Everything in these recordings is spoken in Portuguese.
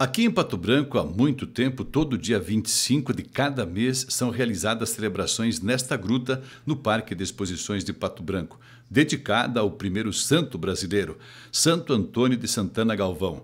Aqui em Pato Branco, há muito tempo, todo dia 25 de cada mês são realizadas celebrações nesta gruta no Parque de Exposições de Pato Branco, dedicada ao primeiro santo brasileiro, Santo Antônio de Santana Galvão.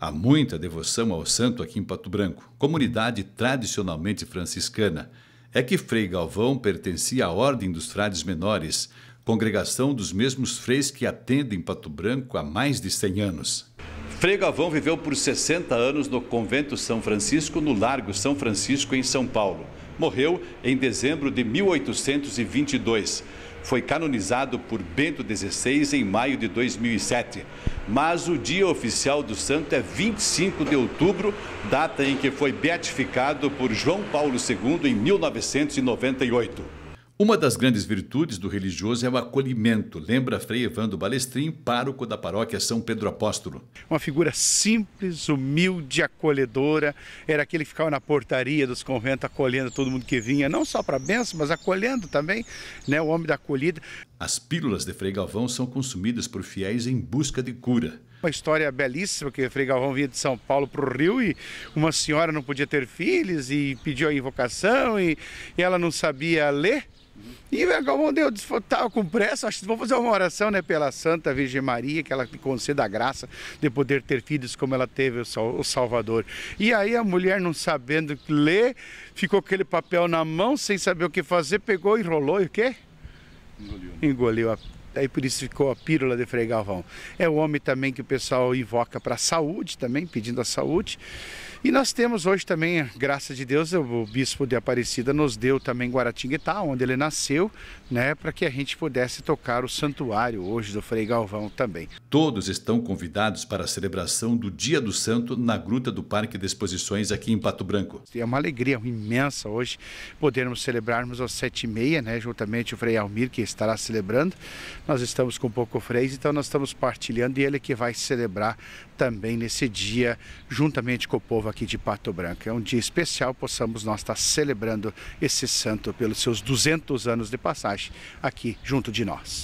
Há muita devoção ao santo aqui em Pato Branco, comunidade tradicionalmente franciscana. É que Frei Galvão pertencia à Ordem dos Frades Menores, congregação dos mesmos freis que atendem Pato Branco há mais de 100 anos. Frei Galvão viveu por 60 anos no convento São Francisco, no Largo São Francisco, em São Paulo. Morreu em dezembro de 1822. Foi canonizado por Bento XVI em maio de 2007. Mas o dia oficial do santo é 25 de outubro, data em que foi beatificado por João Paulo II em 1998. Uma das grandes virtudes do religioso é o acolhimento, lembra Frei Evandro Balestrin, pároco da paróquia São Pedro Apóstolo. Uma figura simples, humilde, acolhedora, era aquele que ficava na portaria dos conventos acolhendo todo mundo que vinha, não só para bênção, mas acolhendo também, né, o homem da acolhida. As pílulas de Frei Galvão são consumidas por fiéis em busca de cura. Uma história belíssima que Frei Galvão vinha de São Paulo para o Rio e uma senhora não podia ter filhos e pediu a invocação e ela não sabia ler e o eu estava com pressa, acho que vou fazer uma oração né, pela Santa Virgem Maria, que ela conceda a graça de poder ter filhos como ela teve o Salvador. E aí a mulher, não sabendo ler, ficou aquele papel na mão, sem saber o que fazer, pegou, e enrolou e o quê? Engoliu. Né? Engoliu a Daí por isso ficou a pílula de Frei Galvão. É o homem também que o pessoal invoca para a saúde também, pedindo a saúde. E nós temos hoje também, graças de Deus, o bispo de Aparecida nos deu também Guaratinguetá, onde ele nasceu, né, para que a gente pudesse tocar o santuário hoje do Frei Galvão também. Todos estão convidados para a celebração do Dia do Santo na Gruta do Parque de Exposições aqui em Pato Branco. É uma alegria imensa hoje podermos celebrarmos às sete e meia, né, juntamente o Frei Almir que estará celebrando, nós estamos com pouco freio, então nós estamos partilhando e ele que vai celebrar também nesse dia, juntamente com o povo aqui de Pato Branco. É um dia especial, possamos nós estar celebrando esse santo pelos seus 200 anos de passagem aqui junto de nós.